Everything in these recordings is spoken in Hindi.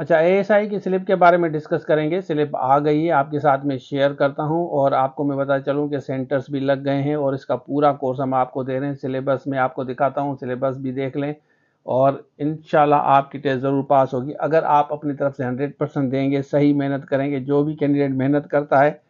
अच्छा एएसआई की स्लिप के बारे में डिस्कस करेंगे स्लिप आ गई है आपके साथ में शेयर करता हूं और आपको मैं बता चलूं कि सेंटर्स भी लग गए हैं और इसका पूरा कोर्स हम आपको दे रहे हैं सिलेबस में आपको दिखाता हूं सिलेबस भी देख लें और इन आपकी टेस्ट ज़रूर पास होगी अगर आप अपनी तरफ से हंड्रेड परसेंट देंगे सही मेहनत करेंगे जो भी कैंडिडेट मेहनत करता है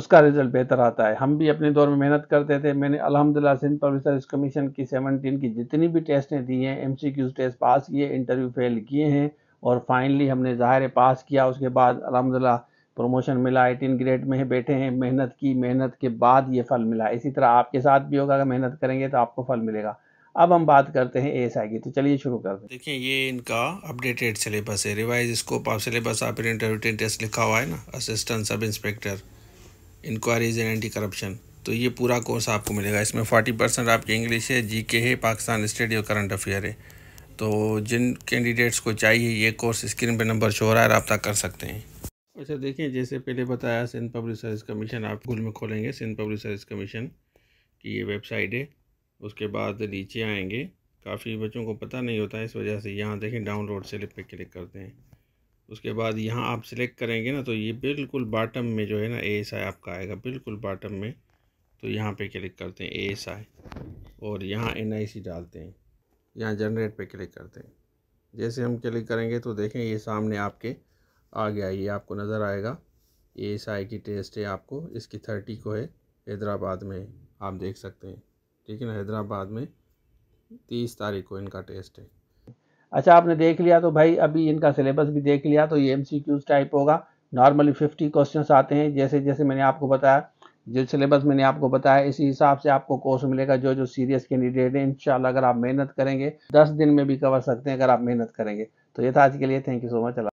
उसका रिजल्ट बेहतर आता है हम भी अपने दौर में मेहनत करते थे मैंने अलहमदिल्ला सिंध पब्लिक कमीशन की सेवनटीन की जितनी भी टेस्टें दी हैं एम सी टेस्ट पास किए इंटरव्यू फेल किए हैं और फाइनली हमने ज़ाहिर पास किया उसके बाद अलहमदिल्ला प्रमोशन मिला एटीन ग्रेड में बैठे हैं मेहनत की मेहनत के बाद ये फल मिला इसी तरह आपके साथ भी होगा अगर मेहनत करेंगे तो आपको फल मिलेगा अब हम बात करते हैं एस आई की तो चलिए शुरू करते हैं देखिए ये इनका अपडेटेड सिलेबस है रिवाइज स्कोप ऑफ सिलेबस आप इंटरव्यू टेस्ट लिखा हुआ है ना assistant sub inspector inquiries and anti corruption तो ये पूरा कोर्स आपको मिलेगा इसमें फोर्टी परसेंट आपकी इंग्लिश है जी के है पाकिस्तान स्टडी और करंट अफेयर है तो जिन कैंडिडेट्स को चाहिए ये कोर्स स्क्रीन पे नंबर शो रहा है रबता कर सकते हैं अच्छा देखिए जैसे पहले बताया सिंध पब्लिक सर्विस कमीशन आप गूगल में खोलेंगे सिंध पब्लिक सर्विस कमीशन की ये वेबसाइट है उसके बाद नीचे आएंगे काफ़ी बच्चों को पता नहीं होता है इस वजह से यहाँ देखें डाउनलोड से पे क्लिक करते हैं उसके बाद यहाँ आप सिलेक्ट करेंगे ना तो ये बिल्कुल बाटम में जो है ना ए एस आई आपका आएगा बिल्कुल बाटम में तो यहाँ पे क्लिक करते हैं ए एस और यहाँ एन आई सी डालते हैं यहाँ जनरेट पे क्लिक करते हैं जैसे हम क्लिक करेंगे तो देखें ये सामने आपके आ गया ये आपको नज़र आएगा ये एस आई की टेस्ट है आपको इसकी थर्टी को है हैदराबाद में आप देख सकते हैं ठीक है ना हैदराबाद में तीस तारीख को इनका टेस्ट है अच्छा आपने देख लिया तो भाई अभी इनका सिलेबस भी देख लिया तो ये एम टाइप होगा नॉर्मली फिफ्टी क्वेश्चन आते हैं जैसे जैसे मैंने आपको बताया जो सिलेबस मैंने आपको बताया इसी हिसाब से आपको कोर्स मिलेगा जो जो सीरियस कैंडिडेट है इंशाल्लाह अगर आप मेहनत करेंगे दस दिन में भी कवर सकते हैं अगर आप मेहनत करेंगे तो ये था आज के लिए थैंक यू सो मच